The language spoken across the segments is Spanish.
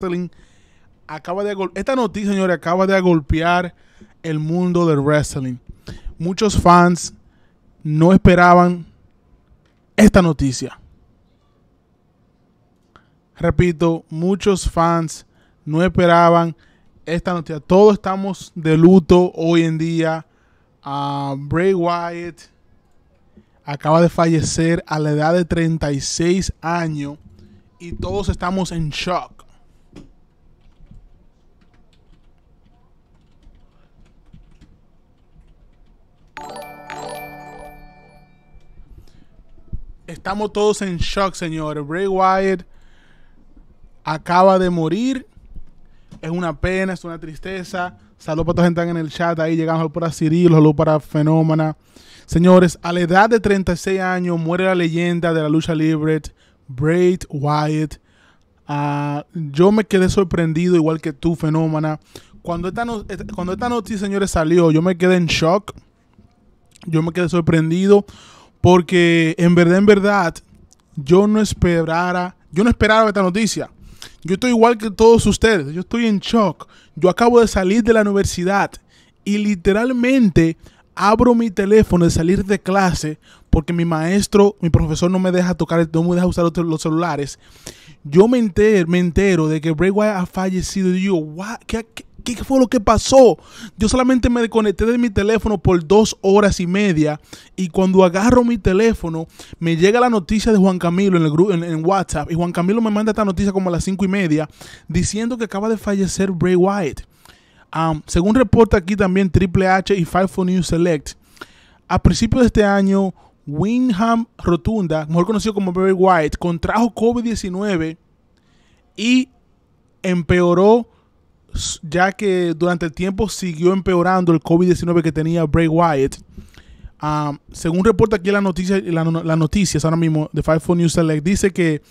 wrestling acaba de esta noticia, señores, acaba de golpear el mundo del wrestling. Muchos fans no esperaban esta noticia. Repito, muchos fans no esperaban esta noticia. Todos estamos de luto hoy en día. a ah, Bray Wyatt acaba de fallecer a la edad de 36 años y todos estamos en shock Estamos todos en shock, señores. Bray Wyatt acaba de morir. Es una pena, es una tristeza. Saludos para toda la gente en el chat. Ahí llegamos para Cirilo, saludos para Fenómena. Señores, a la edad de 36 años muere la leyenda de la lucha libre, Bray Wyatt. Ah, yo me quedé sorprendido, igual que tú, Fenómena. Cuando esta, cuando esta noticia, señores, salió, yo me quedé en shock. Yo me quedé sorprendido porque en verdad, en verdad, yo no esperara, yo no esperaba esta noticia. Yo estoy igual que todos ustedes, yo estoy en shock. Yo acabo de salir de la universidad y literalmente abro mi teléfono de salir de clase porque mi maestro, mi profesor no me deja tocar, no me deja usar los celulares. Yo me entero, me entero de que Bray Wyatt ha fallecido y yo, qué? ¿Qué fue lo que pasó? Yo solamente me desconecté de mi teléfono por dos horas y media y cuando agarro mi teléfono me llega la noticia de Juan Camilo en, WhatsApp y Juan Camilo me manda esta noticia como a las cinco y media diciendo que acaba de fallecer Bray Wyatt. según reporta aquí también Triple H y Five for News Select, a principios de este año Winham Rotunda, mejor conocido como Bray Wyatt, contrajo COVID-19 y empeoró ya que durante el tiempo siguió empeorando el COVID-19 que tenía Bray Wyatt. según reporta aquí la noticia, la, noticias ahora mismo de 54 News Select, dice que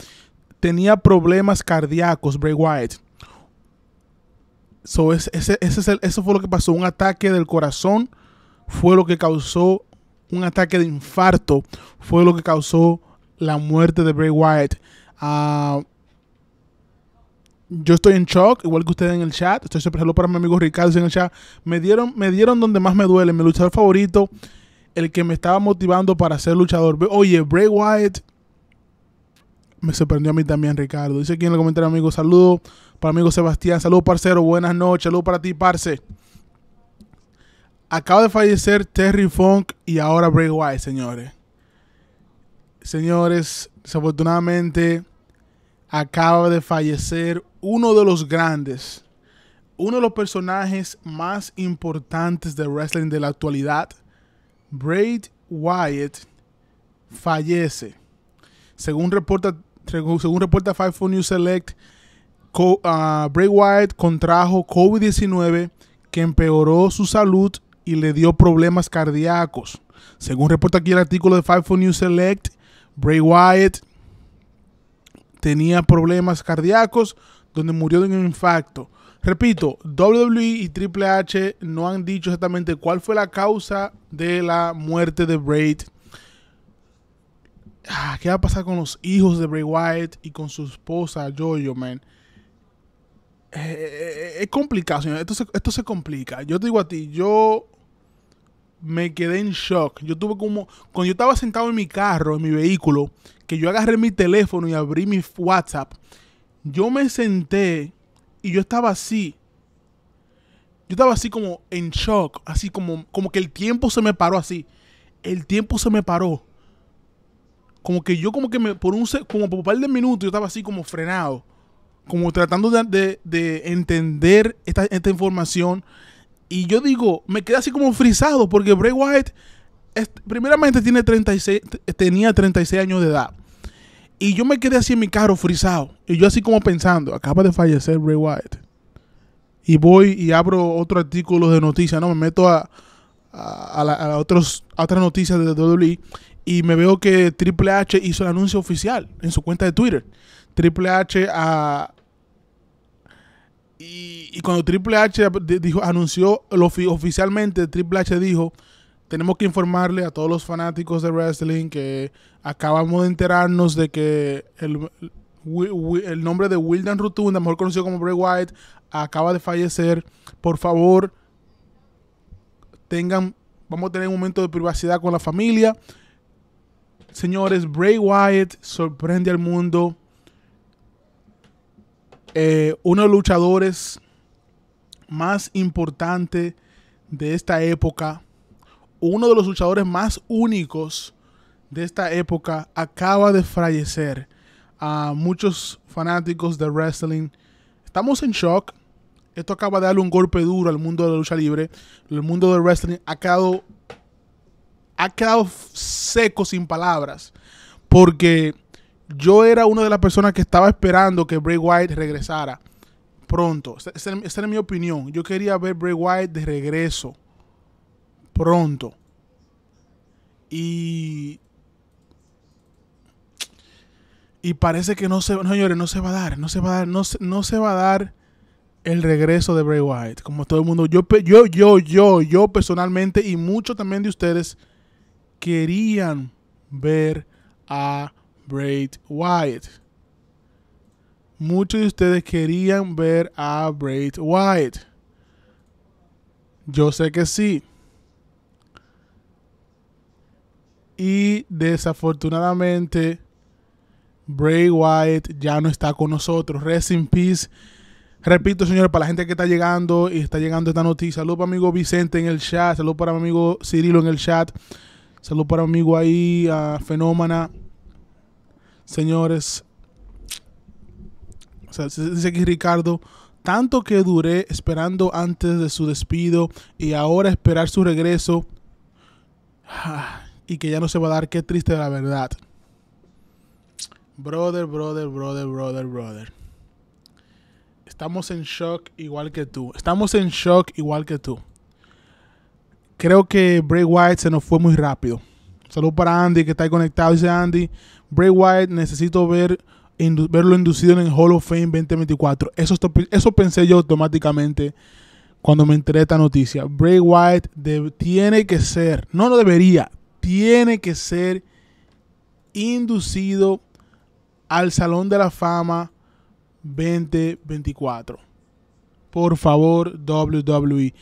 tenía problemas cardíacos Bray Wyatt. eso fue lo que pasó. Un ataque del corazón fue lo que causó un ataque de infarto. Fue lo que causó la muerte de Bray Wyatt. Ah, yo estoy en shock, igual que ustedes en el chat. Estoy súper para mi amigo Ricardo en el chat. Me dieron, me dieron donde más me duele, mi luchador favorito, el que me estaba motivando para ser luchador. Oye, Bray Wyatt me sorprendió a mí también, Ricardo. Dice aquí en el comentario, amigo, saludo para amigo Sebastián. Saludo, parcero. Buenas noches. Saludos para ti, parce. Acaba de fallecer Terry Funk y ahora Bray Wyatt, señores. Señores, desafortunadamente acaba de fallecer uno de los grandes, uno de los personajes más importantes de wrestling de la actualidad, Bray Wyatt, fallece. Según reporta, según reporta News Select, ah, Bray Wyatt contrajo COVID-19 que empeoró su salud y le dio problemas cardíacos. Según reporta aquí el artículo de Five News Select, Bray Wyatt tenía problemas cardíacos, donde murió de un infarto. Repito, WWE y Triple H no han dicho exactamente cuál fue la causa de la muerte de Bray ah, ¿Qué va a pasar con los hijos de Bray Wyatt y con su esposa Jojo, man? Eh, eh, eh, es complicado, señor. Esto se, esto se complica. Yo te digo a ti, yo me quedé en shock. Yo tuve como. Cuando yo estaba sentado en mi carro, en mi vehículo, que yo agarré mi teléfono y abrí mi WhatsApp, yo me senté y yo estaba así. Yo estaba así como en shock, así como, como que el tiempo se me paró así. El tiempo se me paró. Como que yo como que me, por un, como por un par de minutos yo estaba así como frenado. Como tratando de, entender esta, información. Y yo digo, me quedé así como frisado porque Bray Wyatt primeramente tiene 36, tenía 36 años de edad. Y yo me quedé así en mi carro, frisado. Y yo así como pensando, acaba de fallecer Bray Wyatt. Y voy y abro otro artículo de noticias, ¿no? Me meto a, otros, otras noticias de WWE y me veo que Triple H hizo el anuncio oficial en su cuenta de Twitter. Triple H a... Ah, y, y cuando Triple H dijo, anunció lo, oficialmente, Triple H dijo tenemos que informarle a todos los fanáticos de wrestling que acabamos de enterarnos de que el, nombre de Wildan Rutunda, mejor conocido como Bray Wyatt, acaba de fallecer. Por favor, tengan, vamos a tener un momento de privacidad con la familia. Señores, Bray Wyatt sorprende al mundo. Eh, uno de los luchadores más importantes de esta época uno de los luchadores más únicos de esta época acaba de fallecer. A muchos fanáticos de wrestling estamos en shock. Esto acaba de darle un golpe duro al mundo de la lucha libre. El mundo de wrestling ha quedado, ha quedado seco sin palabras. Porque yo era una de las personas que estaba esperando que Bray Wyatt regresara pronto. Esa, era mi opinión. Yo quería ver Bray Wyatt de regreso pronto. Y. Y parece que no se. señores, no se va a dar. No se va a dar. No se, no se va a dar el regreso de Bray Wyatt. Como todo el mundo. Yo, yo, yo, yo, yo personalmente. Y muchos también de ustedes. Querían ver a Bray Wyatt. Muchos de ustedes querían ver a Bray Wyatt. Yo sé que sí. Y desafortunadamente, Bray Wyatt ya no está con nosotros. Rest in peace. Repito, señores, para la gente que está llegando y está llegando esta noticia, salud para amigo Vicente en el chat, salud para amigo Cirilo en el chat, salud para amigo ahí, a Señores, o sea, dice aquí Ricardo, tanto que duré esperando antes de su despido y ahora esperar su regreso. Ah y que ya no se va a dar. Qué triste la verdad. Brother, brother, brother, brother, brother. Estamos en shock igual que tú. Estamos en shock igual que tú. Creo que Bray White se nos fue muy rápido. Salud para Andy que está ahí conectado. Dice Andy, Bray White necesito ver, verlo inducido en el Hall of Fame 2024. Eso, eso pensé yo automáticamente cuando me enteré de esta noticia. Bray White tiene que ser, no lo no debería, tiene que ser inducido al Salón de la Fama 2024. Por favor, WWE.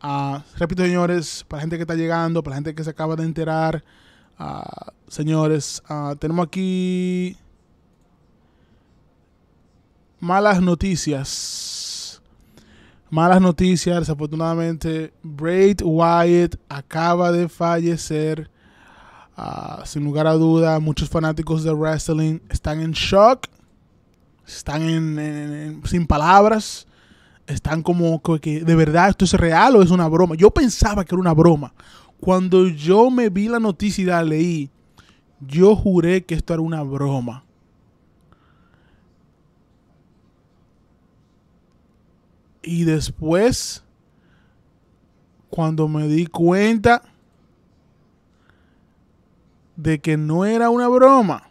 Ah, repito, señores, para la gente que está llegando, para la gente que se acaba de enterar, ah, señores, ah, tenemos aquí malas noticias. Malas noticias, desafortunadamente, Braid Wyatt acaba de fallecer Ah, sin lugar a duda, muchos fanáticos de wrestling están en shock, están sin palabras, están como que de verdad esto es real o es una broma. Yo pensaba que era una broma. Cuando yo me vi la noticia y la leí, yo juré que esto era una broma. Y después, cuando me di cuenta, de que no era una broma,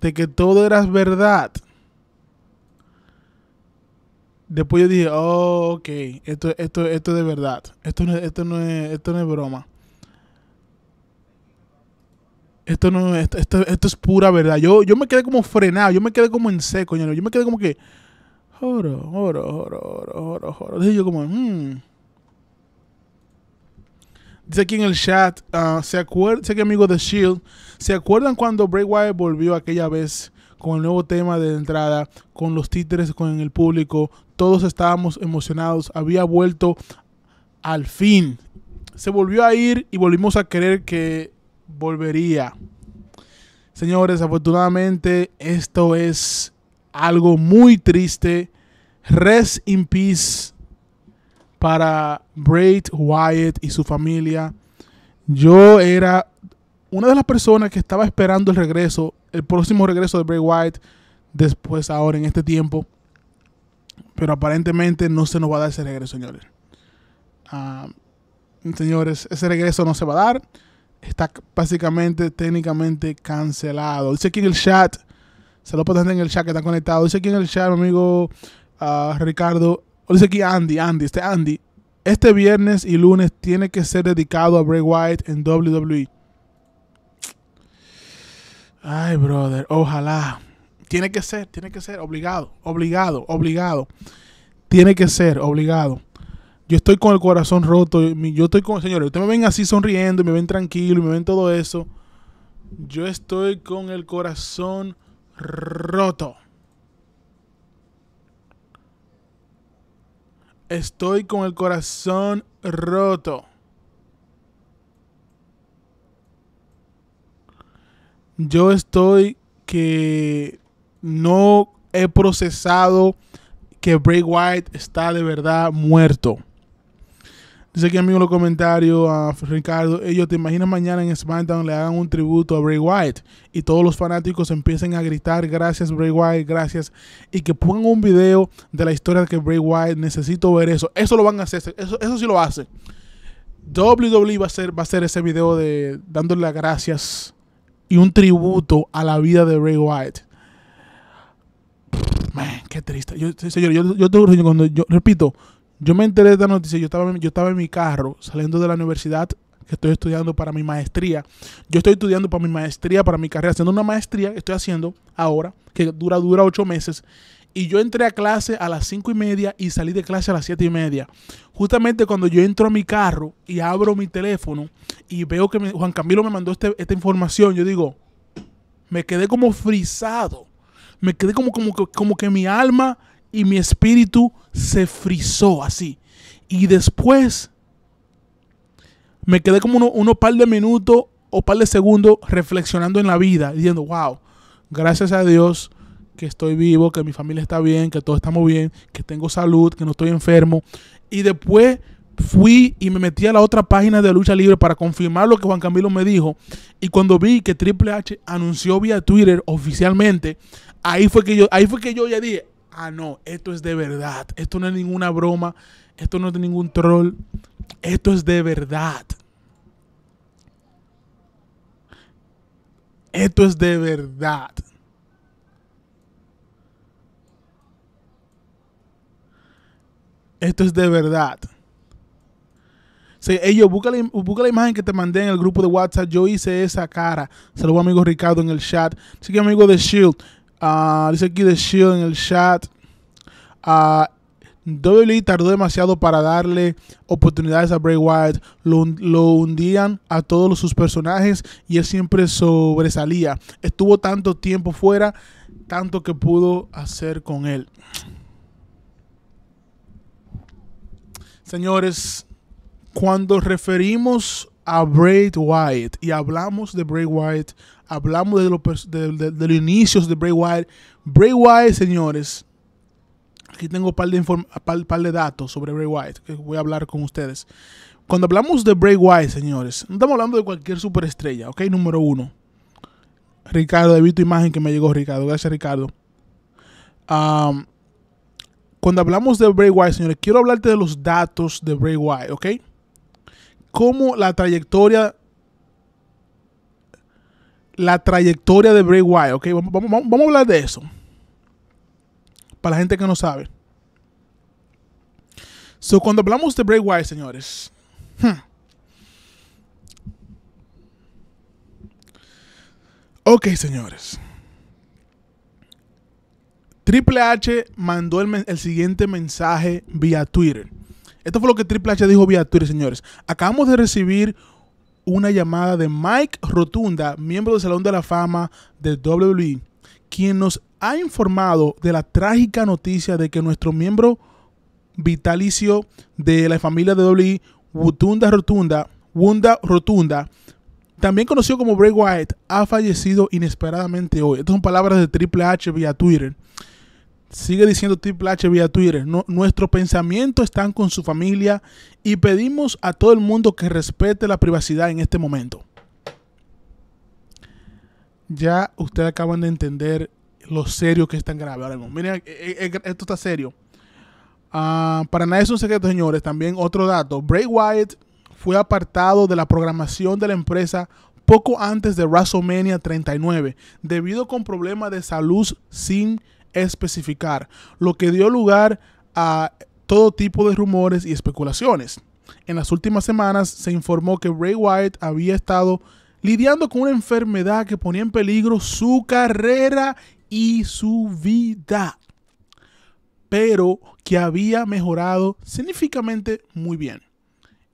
de que todo era verdad. Después yo dije, oh, ok, esto, esto, esto es de verdad, esto no, esto, no es, esto no es broma. Esto no esto, esto, es pura verdad. Yo, yo me quedé como frenado, yo me quedé como en seco, yo me quedé como que, oro, yo como, hmm". Dice aquí en el chat, ah, ¿se Sé que amigo de Shield, ¿se acuerdan cuando Bray Wyatt volvió aquella vez con el nuevo tema de entrada, con los títeres, con el público? Todos estábamos emocionados, había vuelto al fin. Se volvió a ir y volvimos a creer que volvería. Señores, afortunadamente esto es algo muy triste. Rest in peace para Bray Wyatt y su familia. Yo era una de las personas que estaba esperando el regreso, el próximo regreso de Bray Wyatt, después ahora en este tiempo. Pero aparentemente no se nos va a dar ese regreso, señores. Ah, señores, ese regreso no se va a dar. Está básicamente técnicamente cancelado. Dice aquí en el chat, se lo puedo en el chat que está conectado. Dice aquí en el chat, mi amigo ah, Ricardo, o dice aquí Andy, Andy, este Andy. Este viernes y lunes tiene que ser dedicado a Bray Wyatt en WWE. Ay, brother, ojalá. Tiene que ser, tiene que ser, obligado, obligado, obligado. Tiene que ser, obligado. Yo estoy con el corazón roto. Yo estoy con, señores, ustedes me ven así sonriendo, me ven tranquilo, y me ven todo eso. Yo estoy con el corazón roto. Estoy con el corazón roto. Yo estoy que no he procesado que Bray White está de verdad muerto. Dice aquí, amigo, en los comentarios a Ricardo, ellos te imaginas mañana en SmackDown le hagan un tributo a Bray Wyatt y todos los fanáticos empiecen a gritar, gracias Bray Wyatt, gracias, y que pongan un video de la historia que Bray Wyatt, necesito ver eso. Eso lo van a hacer, eso, sí lo hacen. WWE va a hacer, va a ese video de dándole las gracias y un tributo a la vida de Bray Wyatt. Man, qué triste. Yo, señor, yo, yo, yo repito, yo me enteré de esta noticia, yo estaba, yo estaba en mi carro saliendo de la universidad que estoy estudiando para mi maestría. Yo estoy estudiando para mi maestría, para mi carrera, haciendo una maestría que estoy haciendo ahora, que dura, dura ocho meses. Y yo entré a clase a las cinco y media y salí de clase a las siete y media. Justamente cuando yo entro a mi carro y abro mi teléfono y veo que Juan Camilo me mandó este, esta información, yo digo, me quedé como frisado. Me quedé como, como, como que mi alma y mi espíritu se frizó así. Y después me quedé como unos par de minutos o par de segundos reflexionando en la vida, diciendo, wow, gracias a Dios que estoy vivo, que mi familia está bien, que todos estamos bien, que tengo salud, que no estoy enfermo. Y después fui y me metí a la otra página de lucha libre para confirmar lo que Juan Camilo me dijo. Y cuando vi que Triple H anunció vía Twitter oficialmente, ahí fue que yo, ahí fue que yo ya dije, ah, no, esto es de verdad, esto no es ninguna broma, esto no es ningún troll, esto es de verdad. Esto es de verdad. Esto es de verdad. Sí, ellos, busca la, busca la, imagen que te mandé en el grupo de WhatsApp. Yo hice esa cara. Saludos, amigo Ricardo, en el chat. Así que, amigo de Shield, Ah, dice aquí de Shield en el chat. Uh, ah, WWE tardó demasiado para darle oportunidades a Bray Wyatt. Lo, lo, hundían a todos sus personajes y él siempre sobresalía. Estuvo tanto tiempo fuera, tanto que pudo hacer con él. Señores, cuando referimos a Bray Wyatt y hablamos de Bray Wyatt, hablamos de, de, los inicios de Bray Wyatt. Bray Wyatt, señores, aquí tengo un par de, par de datos sobre Bray Wyatt que voy a hablar con ustedes. Cuando hablamos de Bray Wyatt, señores, no estamos hablando de cualquier superestrella, ¿ok? Número uno. Ricardo, he visto imagen que me llegó Ricardo. Gracias, Ricardo. cuando hablamos de Bray Wyatt, señores, quiero hablarte de los datos de Bray Wyatt, ¿ok? Cómo la trayectoria la trayectoria de Bray Wyatt. ¿ok? vamos, a hablar de eso. Para la gente que no sabe. So, cuando hablamos de Bray Wyatt, señores. Hmm. Ok, señores. Triple H mandó el, el, siguiente mensaje vía Twitter. Esto fue lo que Triple H dijo vía Twitter, señores. Acabamos de recibir una llamada de Mike Rotunda, miembro del Salón de la Fama de WWE, quien nos ha informado de la trágica noticia de que nuestro miembro vitalicio de la familia de WWE, Wutunda Rotunda, Wunda Rotunda, también conocido como Bray Wyatt, ha fallecido inesperadamente hoy. Estas son palabras de Triple H vía Twitter. Sigue diciendo Tip Lache vía Twitter, nuestro pensamiento están con su familia y pedimos a todo el mundo que respete la privacidad en este momento. Ya ustedes acaban de entender lo serio que es tan grave Miren, eh, eh, eh, esto está serio. Ah, para nadie es un secreto, señores. También otro dato. Bray Wyatt fue apartado de la programación de la empresa poco antes de WrestleMania 39 debido con problemas de salud sin especificar, lo que dio lugar a todo tipo de rumores y especulaciones. En las últimas semanas se informó que Ray White había estado lidiando con una enfermedad que ponía en peligro su carrera y su vida, pero que había mejorado significativamente muy bien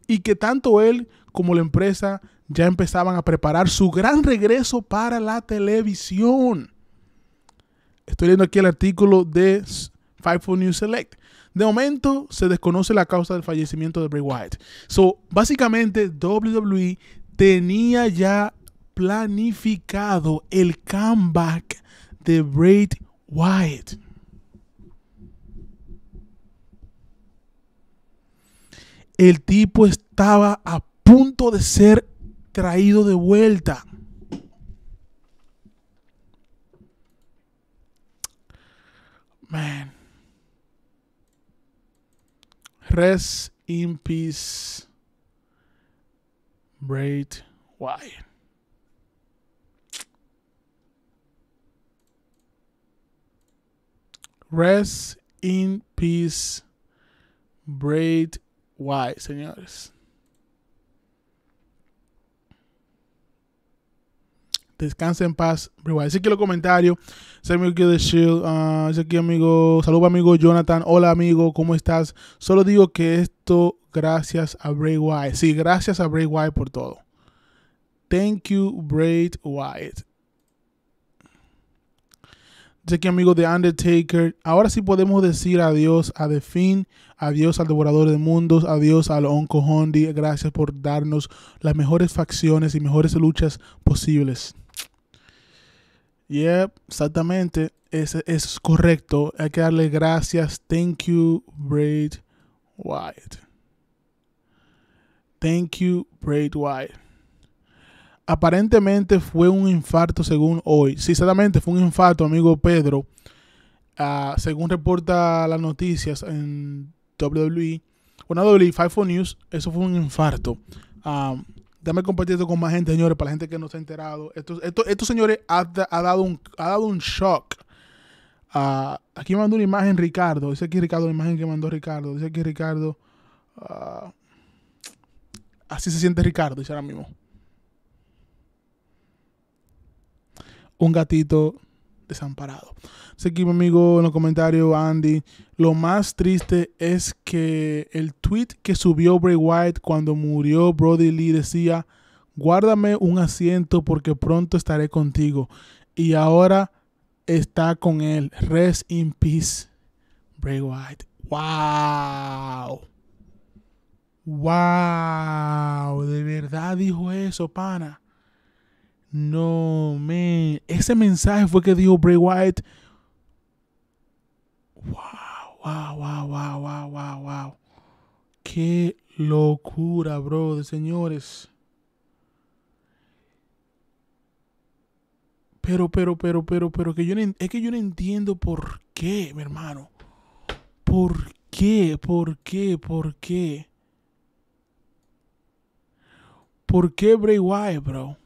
y que tanto él como la empresa ya empezaban a preparar su gran regreso para la televisión. Estoy leyendo aquí el artículo de Fightful News Select. De momento se desconoce la causa del fallecimiento de Bray Wyatt. So, básicamente WWE tenía ya planificado el comeback de Bray Wyatt. El tipo estaba a punto de ser traído de vuelta. Man. Rest in peace, Braid Why? Rest in peace, Braid Why, señores. Descansa en paz, Bray Así que los comentarios. Samuel The Shield. Ah, amigo. Saludos, amigo Jonathan. Hola, amigo. ¿Cómo estás? Solo digo que esto gracias a Bray Wyatt. Sí, gracias a Bray Wyatt por todo. Thank you, Bray Wyatt. Dice que amigo de Undertaker. Ahora sí podemos decir adiós a The Finn, adiós al Devorador de Mundos, adiós al Onco Hondi. Gracias por darnos las mejores facciones y mejores luchas posibles. Yep, exactamente. Eso es correcto. Hay que darle gracias. Thank you, Braid White. Thank you, Braid White. Aparentemente fue un infarto según hoy. Sí, exactamente fue un infarto, amigo Pedro. Ah, según reporta las noticias en WWE, bueno, WWE, Five News, eso fue un infarto. Um, Dame compartir esto con más gente, señores, para la gente que no se ha enterado. Estos, señores ha, dado un, ha dado un shock. Ah, aquí mandó una imagen Ricardo. Dice aquí Ricardo, la imagen que mandó Ricardo. Dice aquí Ricardo. Ah, así se siente Ricardo, dice ahora mismo. Un gatito desamparado. Seguimos amigo, en los comentarios, Andy, lo más triste es que el tweet que subió Bray White cuando murió Brody Lee decía, guárdame un asiento porque pronto estaré contigo. Y ahora está con él. Rest in peace, Bray White. ¡Wow! ¡Wow! De verdad dijo eso, pana. No, man. Ese mensaje fue que dijo Bray Wyatt. Wow, wow, wow, wow, wow, wow, Qué locura, bro, de señores. Pero, pero, pero, pero, pero, que yo es que yo no entiendo por qué, mi hermano. ¿Por qué? ¿Por qué? ¿Por qué? ¿Por qué Bray Wyatt, bro?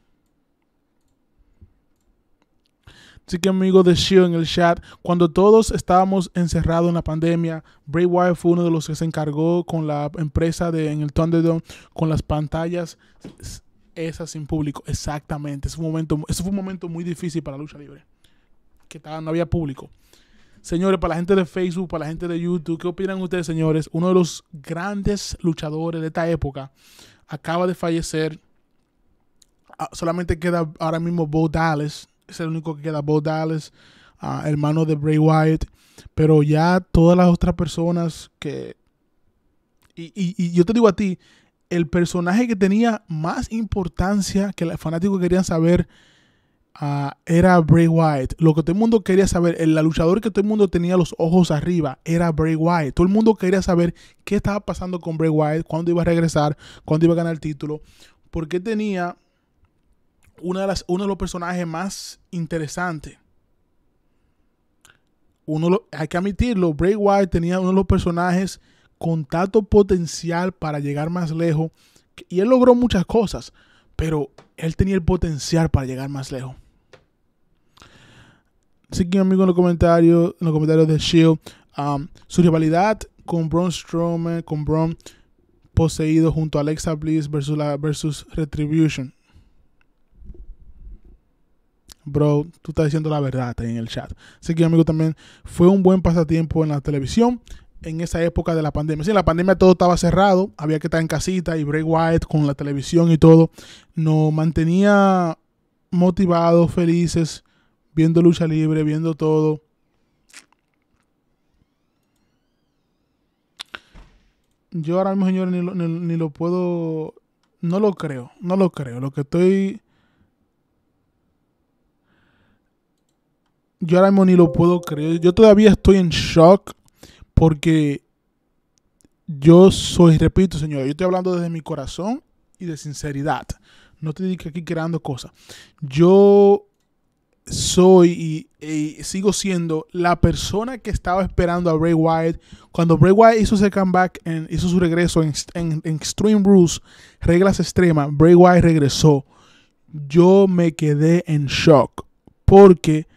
Así que amigo de Shio en el chat, cuando todos estábamos encerrados en la pandemia, Bray Wyatt fue uno de los que se encargó con la empresa de, en el Thunderdome, con las pantallas esas sin público. Exactamente, es un momento, fue un momento muy difícil para la lucha libre, que no había público. Señores, para la gente de Facebook, para la gente de YouTube, ¿qué opinan ustedes, señores? Uno de los grandes luchadores de esta época acaba de fallecer. Ah, solamente queda ahora mismo Bo Dallas, es el único que queda, Bo Dallas, ah, hermano de Bray Wyatt, pero ya todas las otras personas que... Y, yo te digo a ti, el personaje que tenía más importancia que los fanáticos querían saber ah, era Bray Wyatt. Lo que todo el mundo quería saber, el luchador que todo el mundo tenía los ojos arriba era Bray Wyatt. Todo el mundo quería saber qué estaba pasando con Bray Wyatt, cuándo iba a regresar, cuándo iba a ganar el título, porque tenía de las, uno de los personajes más interesantes. Uno hay que admitirlo, Bray Wyatt tenía uno de los personajes con tanto potencial para llegar más lejos. Y él logró muchas cosas, pero él tenía el potencial para llegar más lejos. Así que, amigo, en los comentarios, los comentarios de Shield, um, su rivalidad con Braun Strowman, con Braun poseído junto a Alexa Bliss versus, versus Retribution bro, tú estás diciendo la verdad en el chat. Así que, amigo, también fue un buen pasatiempo en la televisión en esa época de la pandemia. Sí, en la pandemia todo estaba cerrado, había que estar en casita y Bray Wyatt con la televisión y todo nos mantenía motivados, felices, viendo lucha libre, viendo todo. Yo ahora mismo, señores, ni lo puedo, no lo creo, no lo creo. Lo que estoy yo ahora mismo ni lo puedo creer. Yo todavía estoy en shock porque yo soy, repito, señor, yo estoy hablando desde mi corazón y de sinceridad. No te digo aquí creando cosas. Yo soy y, sigo siendo la persona que estaba esperando a Bray Wyatt. Cuando Bray Wyatt hizo su comeback, en, hizo su regreso en, en, Extreme Rules, reglas Extrema Bray Wyatt regresó. Yo me quedé en shock porque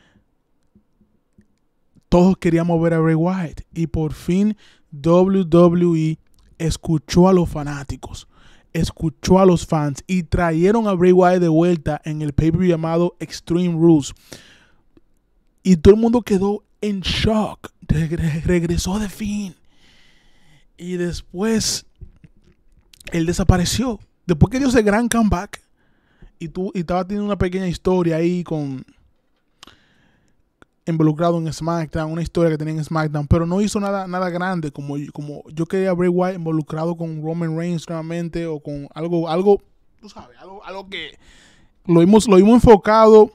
todos queríamos ver a Bray Wyatt y por fin WWE escuchó a los fanáticos, escuchó a los fans y trajeron a Bray Wyatt de vuelta en el paper llamado Extreme Rules. Y todo el mundo quedó en shock. regresó de fin. Y después él desapareció. Después que dio ese gran comeback y, tú, y estaba teniendo una pequeña historia ahí con involucrado en SmackDown, una historia que tenía en SmackDown, pero no hizo nada, nada grande como, como yo quería a Bray Wyatt involucrado con Roman Reigns nuevamente o con algo, algo, tú sabes, algo, algo que lo vimos, lo enfocado,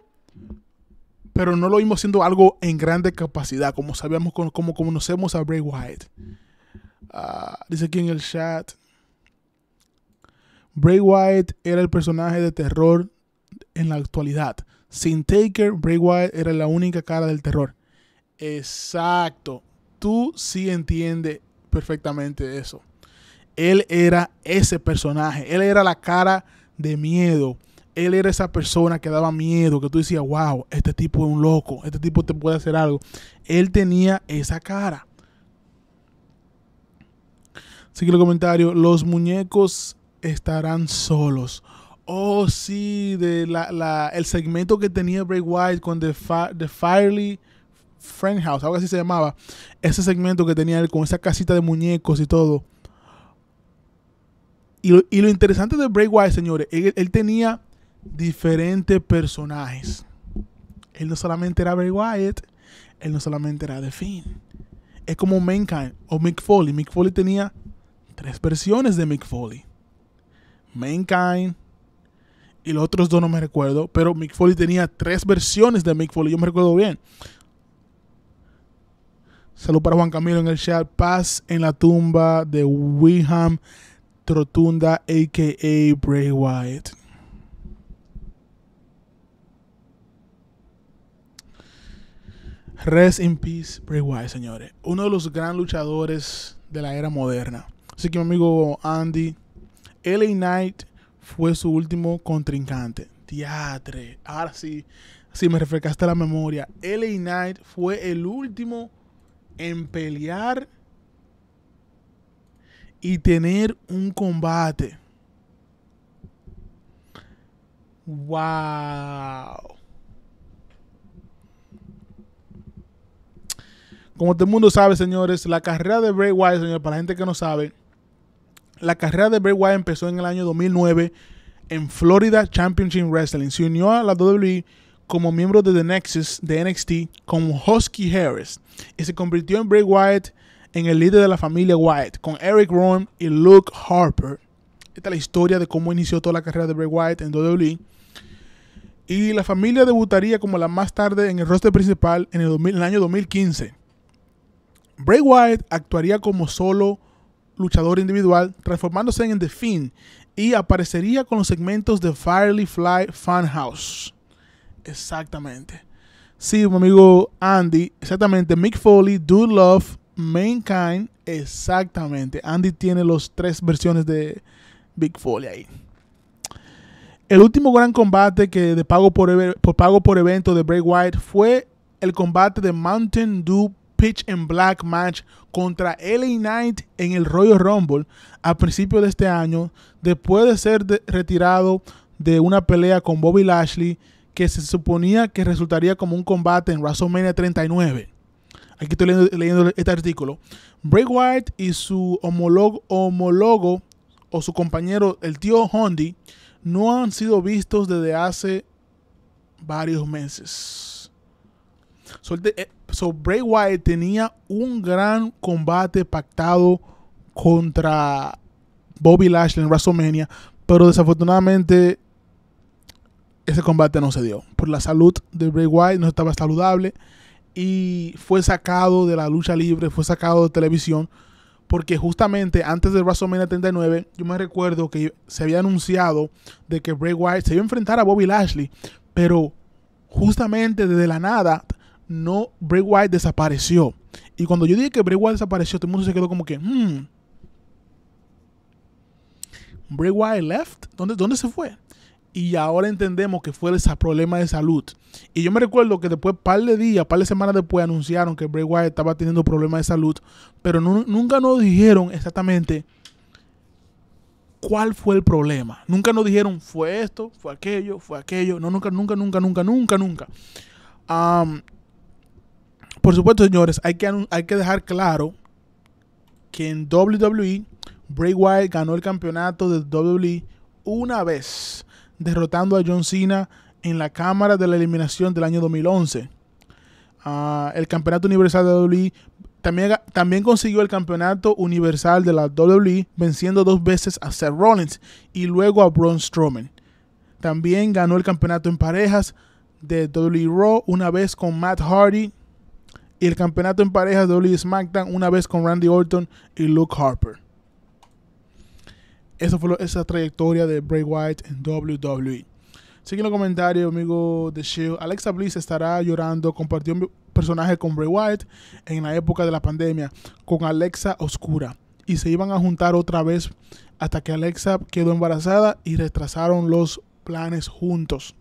pero no lo vimos haciendo algo en grande capacidad, como sabíamos, como conocemos a Bray Wyatt. Ah, dice aquí en el chat. Bray Wyatt era el personaje de terror en la actualidad. Sin Taker, Bray Wyatt era la única cara del terror. Exacto. Tú sí entiendes perfectamente eso. Él era ese personaje. Él era la cara de miedo. Él era esa persona que daba miedo, que tú decías, wow, este tipo es un loco, este tipo te puede hacer algo. Él tenía esa cara. Sigue que el comentario, los muñecos estarán solos. Oh, sí, de el segmento que tenía Bray Wyatt con The, The Firely Friend House, algo así se llamaba. Ese segmento que tenía él con esa casita de muñecos y todo. Y lo, interesante de Bray Wyatt, señores, él, él, tenía diferentes personajes. Él no solamente era Bray Wyatt, él no solamente era The Finn. Es como Mankind o Mick Foley. Mick Foley tenía tres versiones de Mick Foley. Mankind, y los otros dos no me recuerdo, pero Mick Foley tenía tres versiones de Mick Foley, yo me recuerdo bien. Salud para Juan Camilo en el chat. Paz en la tumba de William Trotunda, a.k.a. Bray Wyatt. Rest in peace, Bray Wyatt, señores. Uno de los gran luchadores de la era moderna. Así que mi amigo Andy, LA Knight fue su último contrincante. Teatre. Ahora sí, sí me refrescaste la memoria. LA Knight fue el último en pelear y tener un combate. Wow. Como todo el mundo sabe, señores, la carrera de Bray Wyatt, señores. para la gente que no sabe, la carrera de Bray Wyatt empezó en el año 2009 en Florida Championship Wrestling. Se unió a la WWE como miembro de The Nexus de NXT con Husky Harris y se convirtió en Bray Wyatt en el líder de la familia Wyatt con Eric Rowan y Luke Harper. Esta es la historia de cómo inició toda la carrera de Bray Wyatt en WWE. Y la familia debutaría como la más tarde en el roster principal en el año 2015. Bray Wyatt actuaría como solo luchador individual, transformándose en The Fiend y aparecería con los segmentos de Firely Fly Funhouse. Exactamente. Sí, mi amigo Andy, exactamente. Mick Foley, Do Love, Mankind, exactamente. Andy tiene los tres versiones de Big Foley ahí. El último gran combate que de pago por, pago por evento de Bray White fue el combate de Mountain Dew Pitch and Black match contra LA Knight en el Royal Rumble a principios de este año, después de ser retirado de una pelea con Bobby Lashley que se suponía que resultaría como un combate en WrestleMania 39. Aquí estoy leyendo, este artículo. Bray Wyatt y su homólogo, homólogo o su compañero, el tío Hondi, no han sido vistos desde hace varios meses. Eh, so, Bray Wyatt tenía un gran combate pactado contra Bobby Lashley en WrestleMania, pero desafortunadamente ese combate no se dio. Por la salud de Bray Wyatt no estaba saludable y fue sacado de la lucha libre, fue sacado de televisión, porque justamente antes de WrestleMania 39, yo me recuerdo que se había anunciado de que Bray Wyatt se iba a enfrentar a Bobby Lashley, pero justamente desde la nada no, Bray Wyatt desapareció. Y cuando yo dije que Bray Wyatt desapareció, todo el mundo se quedó como que, hmm". Bray Wyatt left? ¿Dónde, se fue? Y ahora entendemos que fue ese problema de salud. Y yo me recuerdo que después, par de días, par de semanas después, anunciaron que Bray Wyatt estaba teniendo problemas de salud. Pero nunca nos dijeron exactamente cuál fue el problema. Nunca nos dijeron fue esto, fue aquello, fue aquello. No, nunca, nunca, nunca, nunca, nunca, nunca. Um, por supuesto, señores, hay que, hay que dejar claro que en WWE, Bray Wyatt ganó el campeonato de WWE una vez, derrotando a John Cena en la Cámara de la Eliminación del año 2011. Ah, el campeonato universal de WWE también, también, consiguió el campeonato universal de la WWE, venciendo dos veces a Seth Rollins y luego a Braun Strowman. También ganó el campeonato en parejas de WWE Raw, una vez con Matt Hardy y el campeonato en parejas de WWE SmackDown una vez con Randy Orton y Luke Harper. Esa fue esa trayectoria de Bray Wyatt en WWE. Sigue en los comentarios, amigo de Shield. Alexa Bliss estará llorando. Compartió un personaje con Bray Wyatt en la época de la pandemia con Alexa Oscura. Y se iban a juntar otra vez hasta que Alexa quedó embarazada y retrasaron los planes juntos.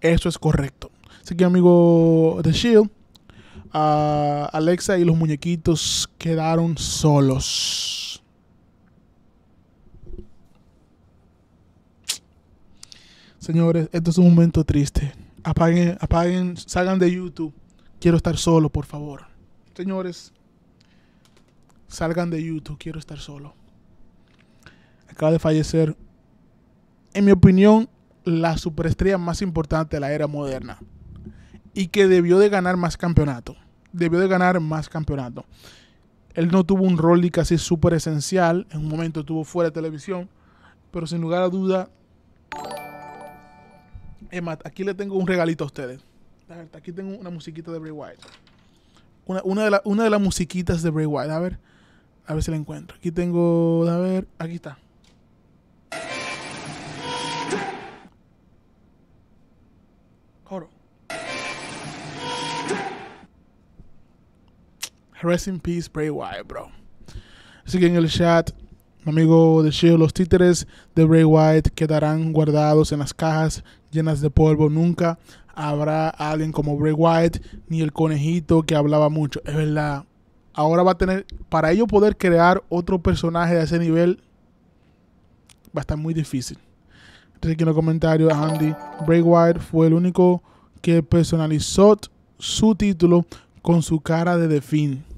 Eso es correcto. Así que, amigo de Shield, Alexa y los muñequitos quedaron solos. Señores, esto es un momento triste. Apaguen, apaguen, salgan de YouTube. Quiero estar solo, por favor. Señores, salgan de YouTube. Quiero estar solo. Acaba de fallecer, en mi opinión, la superestrella más importante de la era moderna y que debió de ganar más campeonato. Debió de ganar más campeonato. Él no tuvo un rol y casi súper esencial. En un momento estuvo fuera de televisión. Pero sin lugar a duda. Emma, aquí le tengo un regalito a ustedes. aquí tengo una musiquita de Bray Wyatt. Una, de las musiquitas de Bray Wyatt. A ver. A ver si la encuentro. Aquí tengo. A ver. Aquí está. Rest in peace, Bray Wyatt, bro. Así que en el chat, amigo de Shield, los títeres de Bray Wyatt quedarán guardados en las cajas llenas de polvo. Nunca habrá alguien como Bray Wyatt ni el conejito que hablaba mucho. Es verdad. Ahora va a tener, para ello poder crear otro personaje de ese nivel, va a estar muy difícil. Así que en los comentarios, Andy, Bray Wyatt fue el único que personalizó su título con su cara de The Fiend.